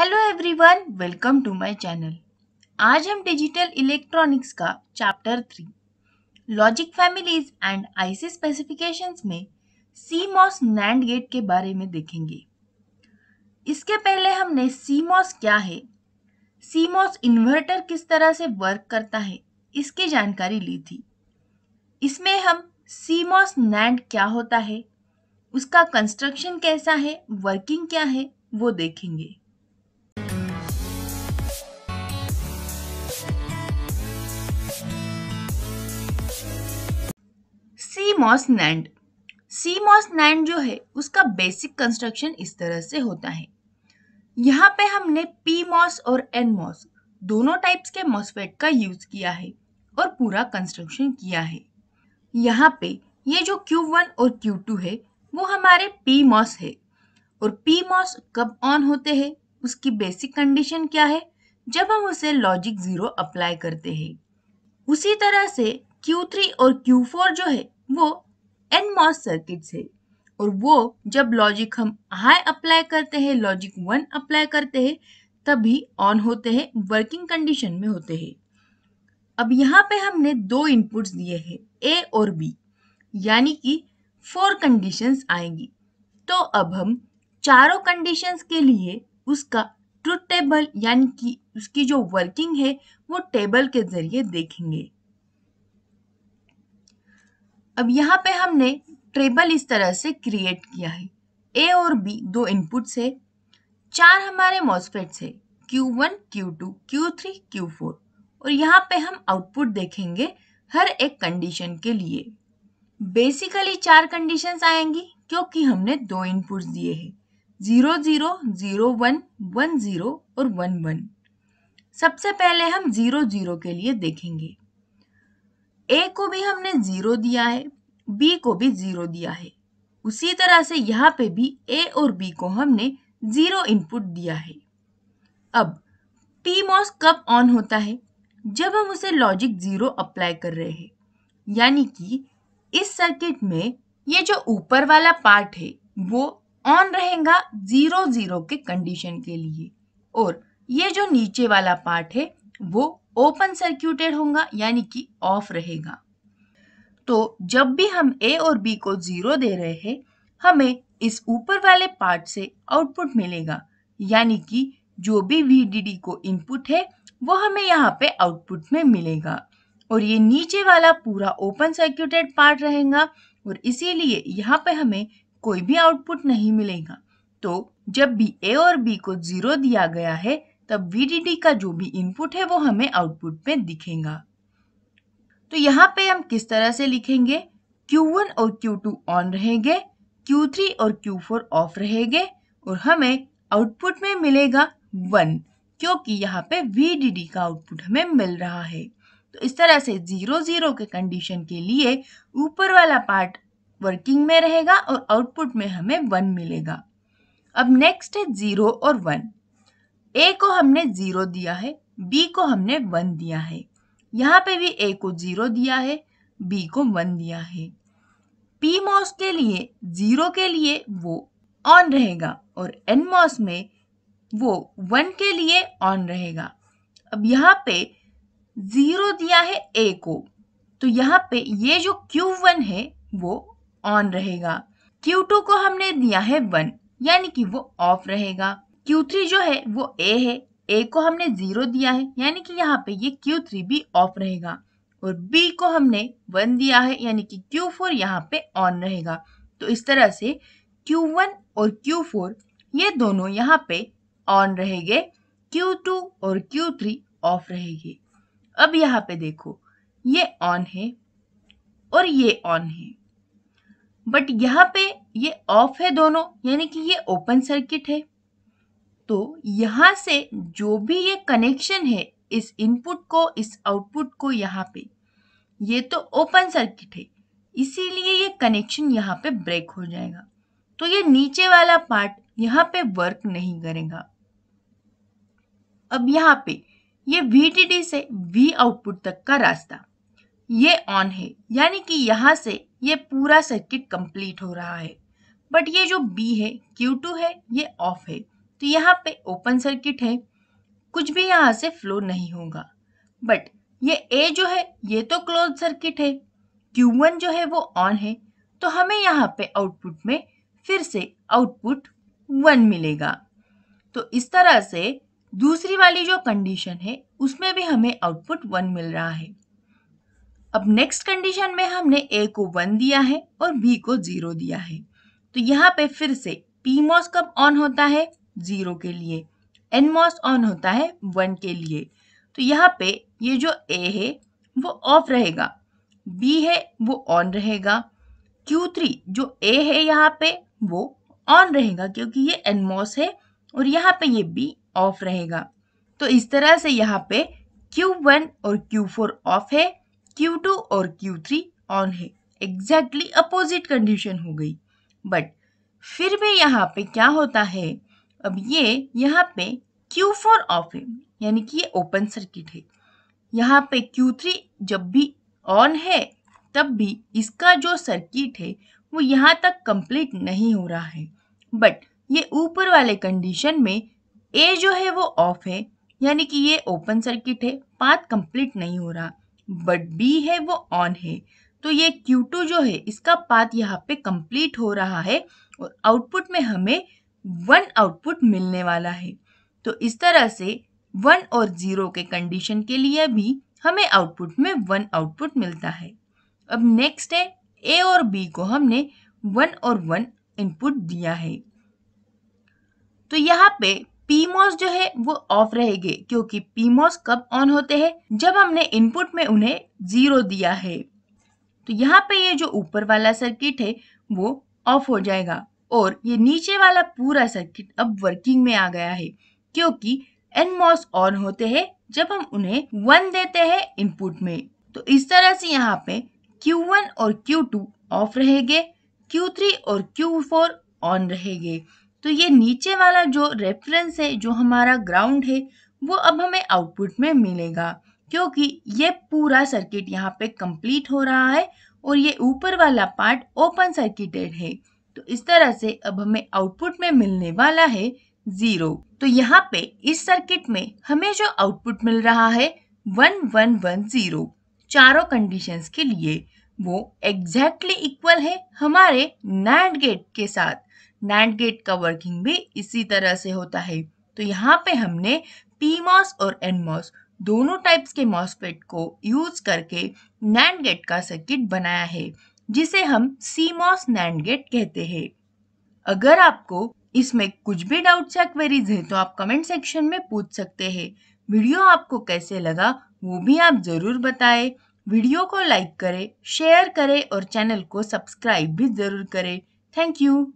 hello everyone welcome to my channel आज हम digital electronics का chapter three logic families and IC specifications में CMOS NAND gate के बारे में देखेंगे इसके पहले हमने सी मॉस क्या है सीमॉस इन्वर्टर किस तरह से वर्क करता है इसकी जानकारी ली थी इसमें हम सीमॉस नैंड क्या होता है उसका कंस्ट्रक्शन कैसा है वर्किंग क्या है वो देखेंगे MOS NAND C MOS NAND जो है उसका बेसिक कंस्ट्रक्शन इस तरह से होता है यहाँ पे हमने पी मॉस और एन मॉस दोनों टाइप्स के मॉसफेट का यूज किया है और पूरा कंस्ट्रक्शन किया है यहाँ पे ये जो Q1 और Q2 है वो हमारे पी मॉस है और पी मॉस कब ऑन होते हैं उसकी बेसिक कंडीशन क्या है जब हम उसे लॉजिक जीरो अप्लाई करते हैं उसी तरह से Q3 और Q4 जो है वो एन मॉस सर्किट्स है और वो जब लॉजिक हम हाई अप्लाई करते हैं लॉजिक वन अप्लाई करते हैं तभी ऑन होते हैं वर्किंग कंडीशन में होते हैं अब यहाँ पे हमने दो इनपुट्स दिए हैं ए और बी यानी कि फोर कंडीशंस आएंगी तो अब हम चारों कंडीशंस के लिए उसका ट्रुथ टेबल यानी कि उसकी जो वर्किंग है वो टेबल के जरिए देखेंगे अब यहाँ पे हमने ट्रेबल इस तरह से क्रिएट किया है ए और बी दो इनपुट से चार हमारे मॉस्फेट्स है Q1, Q2, Q3, Q4 और यहाँ पे हम आउटपुट देखेंगे हर एक कंडीशन के लिए बेसिकली चार कंडीशंस आएंगी क्योंकि हमने दो इनपुट्स दिए हैं zero zero zero one one zero और वन वन सबसे पहले हम जीरो जीरो के लिए देखेंगे ए को भी हमने जीरो दिया है बी को भी जीरो दिया है उसी तरह से यहाँ पे भी ए और बी को हमने जीरो इनपुट दिया है अब पी मॉस कब ऑन होता है जब हम उसे लॉजिक जीरो अप्लाई कर रहे हैं यानी कि इस सर्किट में ये जो ऊपर वाला पार्ट है वो ऑन रहेगा जीरो जीरो के कंडीशन के लिए और ये जो नीचे वाला पार्ट है वो ओपन सर्क्यूटेड होगा यानी कि ऑफ रहेगा तो जब भी हम ए और बी को जीरो दे रहे हैं हमें इस ऊपर वाले पार्ट से आउटपुट मिलेगा यानी कि जो भी वी को इनपुट है वो हमें यहाँ पे आउटपुट में मिलेगा और ये नीचे वाला पूरा ओपन सर्क्यूटेड पार्ट रहेगा और इसीलिए यहाँ पे हमें कोई भी आउटपुट नहीं मिलेगा तो जब भी ए और बी को जीरो दिया गया है तब वी का जो भी इनपुट है वो हमें आउटपुट में दिखेगा तो यहाँ पे हम किस तरह से लिखेंगे Q1 और Q2 ऑन रहेंगे Q3 और Q4 ऑफ रहेंगे और हमें आउटपुट में मिलेगा वन क्योंकि यहाँ पे वी का आउटपुट हमें मिल रहा है तो इस तरह से जीरो जीरो के कंडीशन के लिए ऊपर वाला पार्ट वर्किंग में रहेगा और आउटपुट में हमें वन मिलेगा अब नेक्स्ट है जीरो और वन ए को हमने जीरो दिया है बी को हमने वन दिया है यहाँ पे भी ए को जीरो दिया है बी को वन दिया है पी मॉस के लिए जीरो के लिए वो ऑन रहेगा और एन मॉस में वो वन के लिए ऑन रहेगा अब यहाँ पे जीरो दिया है ए को तो यहाँ पे ये जो क्यू वन है वो ऑन रहेगा क्यू टू को हमने दिया है वन यानी कि वो ऑफ रहेगा Q3 जो है वो A है A को हमने जीरो दिया है यानी कि यहाँ पे ये Q3 भी ऑफ रहेगा और B को हमने वन दिया है यानी कि Q4 यहाँ पे ऑन रहेगा तो इस तरह से Q1 और Q4 ये दोनों यहाँ पे ऑन रहेंगे Q2 और Q3 ऑफ रहेगी अब यहाँ पे देखो ये ऑन है और ये ऑन है बट यहाँ पे ये ऑफ है दोनों यानी कि ये ओपन सर्किट है तो यहाँ से जो भी ये कनेक्शन है इस इनपुट को इस आउटपुट को यहाँ पे ये तो ओपन सर्किट है इसीलिए ये कनेक्शन यहाँ पे ब्रेक हो जाएगा तो ये नीचे वाला पार्ट यहाँ पे वर्क नहीं करेगा अब यहाँ पे ये VTD से V आउटपुट तक का रास्ता ये ऑन है यानी कि यहाँ से ये पूरा सर्किट कंप्लीट हो रहा है बट ये जो B है Q2 है ये ऑफ है तो यहाँ पे ओपन सर्किट है कुछ भी यहाँ से फ्लो नहीं होगा बट ये ए जो है ये तो क्लोज सर्किट है क्यू वन जो है वो ऑन है तो हमें यहाँ पे आउटपुट में फिर से आउटपुट वन मिलेगा तो इस तरह से दूसरी वाली जो कंडीशन है उसमें भी हमें आउटपुट वन मिल रहा है अब नेक्स्ट कंडीशन में हमने ए को वन दिया है और बी को जीरो दिया है तो यहाँ पे फिर से पी मॉस कब ऑन होता है जीरो के लिए एन मॉस ऑन होता है वन के लिए तो यहाँ पे ये जो ए है वो ऑफ रहेगा बी है वो ऑन रहेगा क्यू थ्री जो ए है यहाँ पे वो ऑन रहेगा क्योंकि ये एनमॉस है और यहाँ पे ये बी ऑफ रहेगा तो इस तरह से यहाँ पे क्यू वन और क्यू फोर ऑफ है क्यू टू और क्यू थ्री ऑन है एग्जैक्टली अपोजिट कंडीशन हो गई बट फिर भी यहाँ पे क्या होता है अब ये यहाँ पे Q4 फोर ऑफ है यानी कि ये ओपन सर्किट है यहाँ पे Q3 जब भी ऑन है तब भी इसका जो सर्किट है वो यहाँ तक कंप्लीट नहीं हो रहा है बट ये ऊपर वाले कंडीशन में ए जो है वो ऑफ है यानी कि ये ओपन सर्किट है पाथ कंप्लीट नहीं हो रहा बट बी है वो ऑन है तो ये Q2 जो है इसका पाथ यहाँ पे कंप्लीट हो रहा है और आउटपुट में हमें वन आउटपुट मिलने वाला है तो इस तरह से वन और जीरो के कंडीशन के लिए भी हमें आउटपुट में वन आउटपुट मिलता है अब नेक्स्ट है ए और बी को हमने वन और वन इनपुट दिया है तो यहाँ पे पीमोस जो है वो ऑफ रहेगे क्योंकि पीमोस कब ऑन होते हैं जब हमने इनपुट में उन्हें जीरो दिया है तो यहाँ पे ये जो ऊपर वाला सर्किट है वो ऑफ हो जाएगा और ये नीचे वाला पूरा सर्किट अब वर्किंग में आ गया है क्योंकि एनमॉस ऑन होते हैं जब हम उन्हें वन देते हैं इनपुट में तो इस तरह से यहाँ पे Q1 और Q2 ऑफ रहेंगे Q3 और Q4 ऑन रहेंगे तो ये नीचे वाला जो रेफरेंस है जो हमारा ग्राउंड है वो अब हमें आउटपुट में मिलेगा क्योंकि ये पूरा सर्किट यहाँ पे कंप्लीट हो रहा है और ये ऊपर वाला पार्ट ओपन सर्किटेड है तो इस तरह से अब हमें आउटपुट में मिलने वाला है जीरो तो यहाँ पे इस सर्किट में हमें जो आउटपुट मिल रहा है वन वन वन जीरो चारों कंडीशंस के लिए वो एग्जैक्टली exactly इक्वल है हमारे नैंड गेट के साथ नैंड गेट का वर्किंग भी इसी तरह से होता है तो यहाँ पे हमने पी मॉस और एन मॉस दोनों टाइप्स के मॉसफेट को यूज करके नैंड गेट का सर्किट बनाया है जिसे हम सीमॉस नैंड गेट कहते हैं अगर आपको इसमें कुछ भी डाउट्स या क्वेरीज है तो आप कमेंट सेक्शन में पूछ सकते हैं वीडियो आपको कैसे लगा वो भी आप जरूर बताएं वीडियो को लाइक करें शेयर करें और चैनल को सब्सक्राइब भी जरूर करें थैंक यू